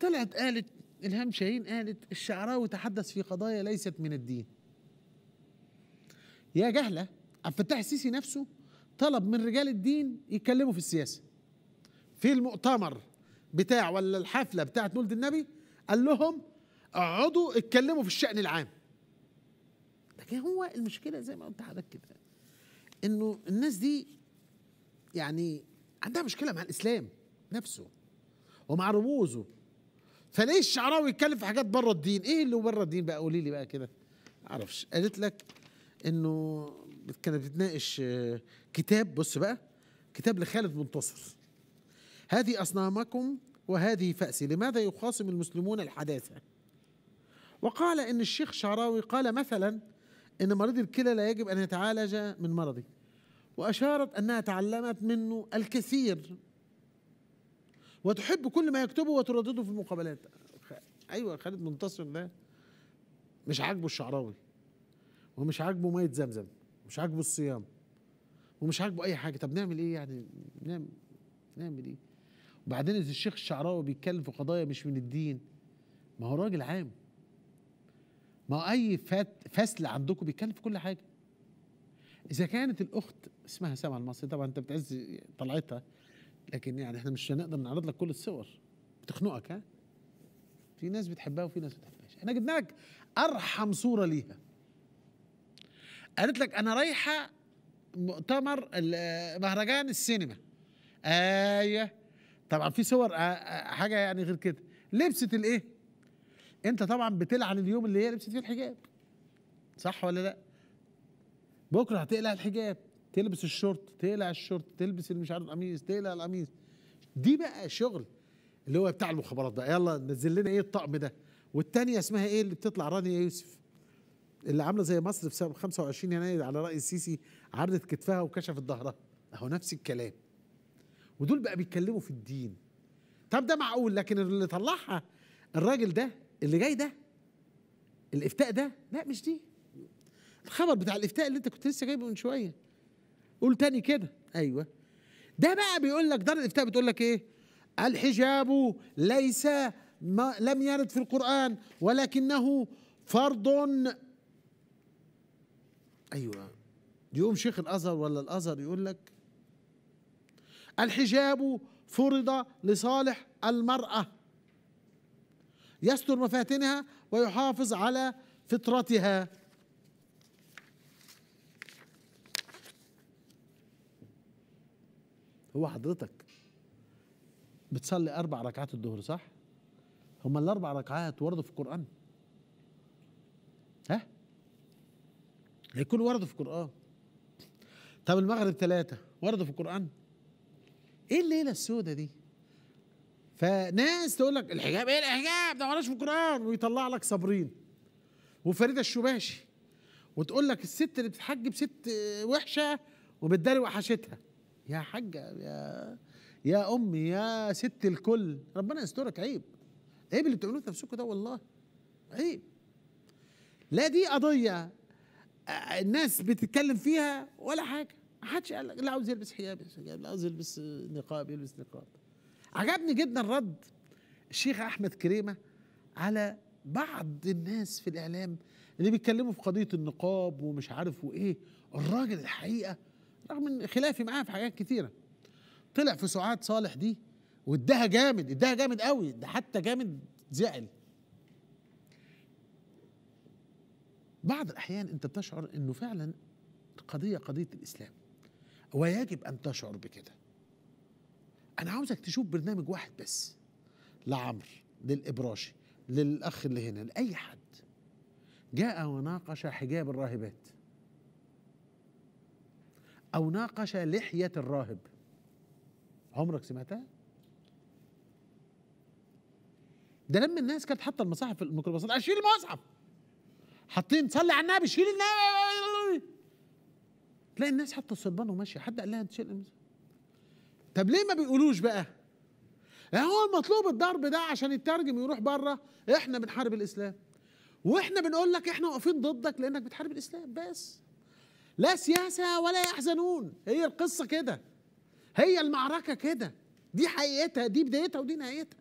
طلعت قالت إلهام شاهين قالت الشعراوي تحدث في قضايا ليست من الدين يا جهلة عبد الفتاح السيسي نفسه طلب من رجال الدين يتكلموا في السياسة في المؤتمر بتاع ولا الحفلة بتاعت مولد النبي قال لهم اقعدوا اتكلموا في الشأن العام لكن هو المشكلة زي ما قلت حضرتك كده انه الناس دي يعني عندها مشكلة مع الإسلام نفسه ومع رموزه فليه الشعراوي يتكلم في حاجات بره الدين ايه اللي بره الدين بقى قولي لي بقى كده معرفش قالت لك انه كانت بتناقش آه، كتاب بص بقى كتاب لخالد منتصر هذه أصنامكم وهذه فأسي لماذا يخاصم المسلمون الحداثة وقال إن الشيخ شعراوي قال مثلا إن مريض الكلى لا يجب أن يتعالج من مرضه وأشارت أنها تعلمت منه الكثير وتحب كل ما يكتبه وتردده في المقابلات ايوه خالد منتصر ده مش عاجبه الشعراوي ومش عاجبه ميه زمزم مش عاجبه الصيام ومش عاجبه اي حاجه طب نعمل ايه يعني نعمل نعمل ايه وبعدين الشيخ الشعراوي بيتكلم في قضايا مش من الدين ما هو راجل عام ما اي فات فصل عندكم بيتكلم في كل حاجه اذا كانت الاخت اسمها سامع المصري طبعا انت بتعز طلعتها لكن يعني احنا مش هنقدر نعرض لك كل الصور بتخنقك ها في ناس بتحبها وفي ناس ما بتحبهاش احنا جبنا لك ارحم صوره ليها قالت لك انا رايحه مؤتمر مهرجان السينما ايوه طبعا في صور حاجه يعني غير كده لبست الايه انت طبعا بتلعن اليوم اللي هي لبست فيه الحجاب صح ولا لا بكره هتقلع الحجاب تلبس الشورت تقلع الشورت تلبس مش عارف القميص تقلع القميص دي بقى شغل اللي هو بتاع المخابرات بقى يلا نزل لنا ايه الطقم ده والثانيه اسمها ايه اللي بتطلع رانيا يوسف اللي عامله زي مصر في 25 يناير على راي السيسي عرضت كتفها وكشفت ظهرها اهو نفس الكلام ودول بقى بيتكلموا في الدين طب ده معقول لكن اللي طلعها الراجل ده اللي جاي ده الافتاء ده لا مش دي الخبر بتاع الافتاء اللي انت كنت لسه جايبه من شويه قول تاني كده ايوه ده بقى بيقول لك دار الافتاء بتقول لك ايه الحجاب ليس ما لم يرد في القران ولكنه فرض ايوه يقوم شيخ الازهر ولا الازهر يقول لك الحجاب فرض لصالح المراه يستر مفاتنها ويحافظ على فطرتها هو حضرتك بتصلي اربع ركعات الظهر صح؟ هما الاربع ركعات وردوا في القران ها؟ هيكون وردوا في القران طب المغرب ثلاثه وردوا في القران ايه الليله السوداء دي؟ فناس تقول لك الحجاب ايه الحجاب ده مالوش في القران ويطلع لك صابرين وفريده الشباشي وتقول لك الست اللي بتتحجب ست وحشه وبتداري وحشتها يا حجة يا يا أمي يا ست الكل ربنا يسترك عيب عيب اللي بتعملوه في نفسكم ده والله عيب لا دي قضية آه، الناس بتتكلم فيها ولا حاجة محدش قال لا عاوز يلبس حجاب لا عاوز يلبس نقاب يلبس نقاب عجبني جدا رد الشيخ أحمد كريمة على بعض الناس في الإعلام اللي بيتكلموا في قضية النقاب ومش عارف وإيه الراجل الحقيقة رغم ان خلافي معاه في حاجات كثيره طلع في سعاد صالح دي واداها جامد اداها جامد قوي ده حتى جامد زعل بعض الاحيان انت بتشعر انه فعلا القضيه قضيه الاسلام ويجب ان تشعر بكده انا عاوزك تشوف برنامج واحد بس لعمرو للابراشي للاخ اللي هنا لاي حد جاء وناقش حجاب الراهبات أو ناقش لحية الراهب عمرك سمعتها؟ ده لما الناس كانت حاطه المصاحف في الميكروباصات اشيل المصحف حاطين صلي على النبي شيل النبي تلاقي الناس حاطه الصلبان وماشيه حد قال لها تشيل طب ليه ما بيقولوش بقى؟ هو المطلوب الضرب ده عشان يترجم ويروح بره احنا بنحارب الاسلام واحنا بنقول لك احنا واقفين ضدك لانك بتحارب الاسلام بس لا سياسة ولا يحزنون هي القصة كده هي المعركة كده دي حقيقتها دي بدايتها ودي نهايتها